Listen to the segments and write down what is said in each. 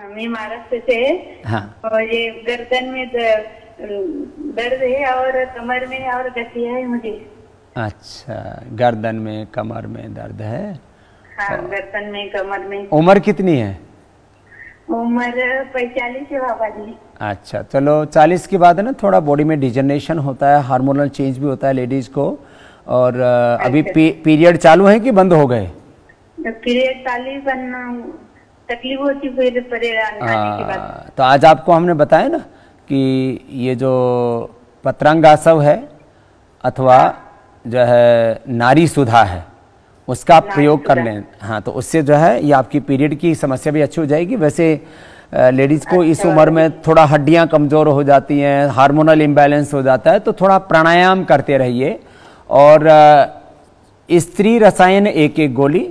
महाराष्ट्र से हाँ और ये गर्दन में दर्द है और कमर में और गठिया है मुझे अच्छा गर्दन में कमर में दर्द है हाँ गर्दन में कमर में उम्र कितनी है उम्र पैतालीस है बाबा जी अच्छा चलो चालीस के बाद है ना थोड़ा बॉडी में डिजनरेशन होता है हार्मोनल चेंज भी होता है लेडीज को और अभी पी, अच्छा। पीरियड चालू है कि बंद हो गए पीरियड तो चालू तकलीफ होती फिर परेशान तो आज आपको हमने बताया ना कि ये जो पतरंगासव है अथवा हाँ। जो है नारी सुधा है उसका प्रयोग कर लें हाँ तो उससे जो है ये आपकी पीरियड की समस्या भी अच्छी हो जाएगी वैसे लेडीज़ को अच्छा। इस उम्र में थोड़ा हड्डियाँ कमज़ोर हो जाती हैं हार्मोनल इम्बैलेंस हो जाता है तो थोड़ा प्राणायाम करते रहिए और स्त्री रसायन एक एक गोली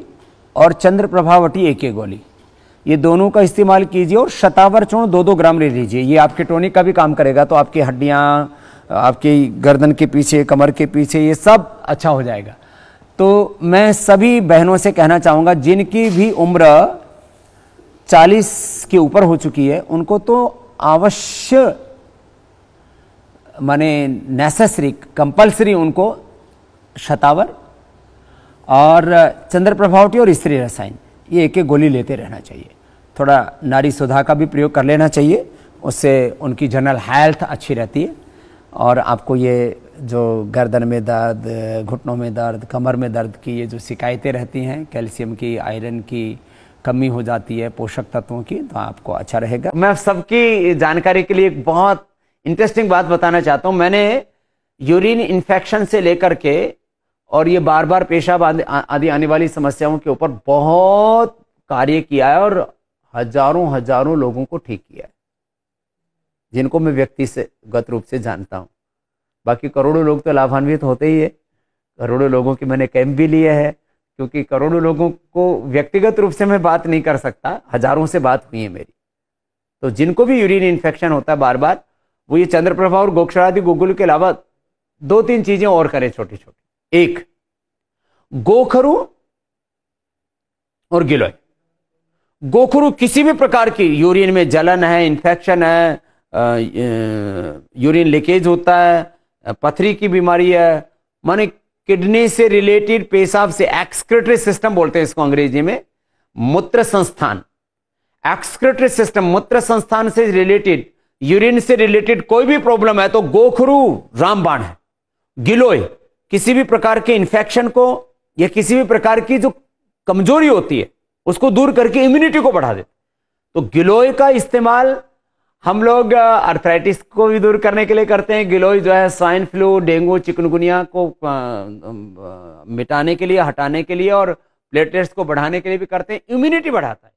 और चंद्र प्रभावटी एक एक गोली ये दोनों का इस्तेमाल कीजिए और शतावर चूर्ण दो दो ग्राम ले लीजिए ये आपके टोनिक का भी काम करेगा तो आपकी हड्डियाँ आपकी गर्दन के पीछे कमर के पीछे ये सब अच्छा हो जाएगा तो मैं सभी बहनों से कहना चाहूँगा जिनकी भी उम्र 40 के ऊपर हो चुकी है उनको तो अवश्य माने नेसेसरी कंपलसरी उनको शतावर और चंद्र प्रभावटी और स्त्री रसायन ये एक एक गोली लेते रहना चाहिए थोड़ा नारी सुधा का भी प्रयोग कर लेना चाहिए उससे उनकी जनरल हेल्थ अच्छी रहती है और आपको ये जो गर्दन में दर्द घुटनों में दर्द कमर में दर्द की ये जो शिकायतें रहती हैं कैल्शियम की आयरन की कमी हो जाती है पोषक तत्वों की तो आपको अच्छा रहेगा मैं सबकी जानकारी के लिए एक बहुत इंटरेस्टिंग बात बताना चाहता हूँ मैंने यूरिन इन्फेक्शन से लेकर के और ये बार बार पेशाब आदि आने वाली समस्याओं के ऊपर बहुत कार्य किया है और हजारों हजारों लोगों को ठीक किया है जिनको मैं व्यक्ति से गत रूप से जानता हूँ बाकी करोड़ों लोग तो लाभान्वित होते ही है करोड़ों लोगों की मैंने कैंप भी लिए है क्योंकि करोड़ों लोगों को व्यक्तिगत रूप से मैं बात नहीं कर सकता हजारों से बात हुई है मेरी तो जिनको भी यूरिन इन्फेक्शन होता है बार बार वो ये चंद्रप्रभा और गोक्षरादि गोगुल के अलावा दो तीन चीजें और करें छोटी छोटी एक गोखरू और गिलोय गोखरू किसी भी प्रकार की यूरिन में जलन है इंफेक्शन है यूरिन लीकेज होता है पथरी की बीमारी है माने किडनी से रिलेटेड पेशाब से एक्सक्रेटरी सिस्टम बोलते हैं इसको अंग्रेजी में मूत्र संस्थान एक्सक्रेटरी सिस्टम मूत्र संस्थान से रिलेटेड यूरिन से रिलेटेड कोई भी प्रॉब्लम है तो गोखरू रामबाण है गिलोय किसी भी प्रकार के इन्फेक्शन को या किसी भी प्रकार की जो कमजोरी होती है उसको दूर करके इम्यूनिटी को बढ़ा देते तो गिलोय का इस्तेमाल हम लोग अर्थराइटिस को भी दूर करने के लिए करते हैं गिलोय जो है स्वाइन फ्लू डेंगू चिकनगुनिया को मिटाने के लिए हटाने के लिए और प्लेटलेट्स को बढ़ाने के लिए भी करते हैं इम्यूनिटी बढ़ाता है